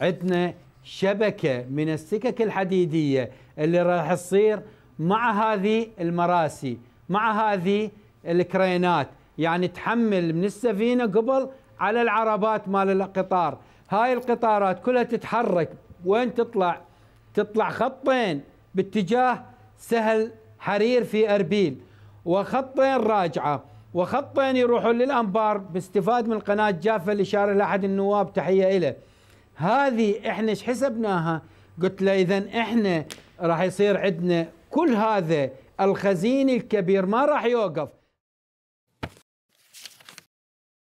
عندنا شبكة من السكك الحديدية اللي راح تصير مع هذه المراسي مع هذه الكرينات يعني تحمل من السفينة قبل على العربات مال القطار هاي القطارات كلها تتحرك وين تطلع تطلع خطين باتجاه سهل حرير في أربيل وخطين راجعة وخطين يروحون للأنبار باستفاد من قناة جافة الإشارة لأحد النواب تحية اليه هذه احنا ايش حسبناها قلت له اذا احنا راح يصير عندنا كل هذا الخزين الكبير ما راح يوقف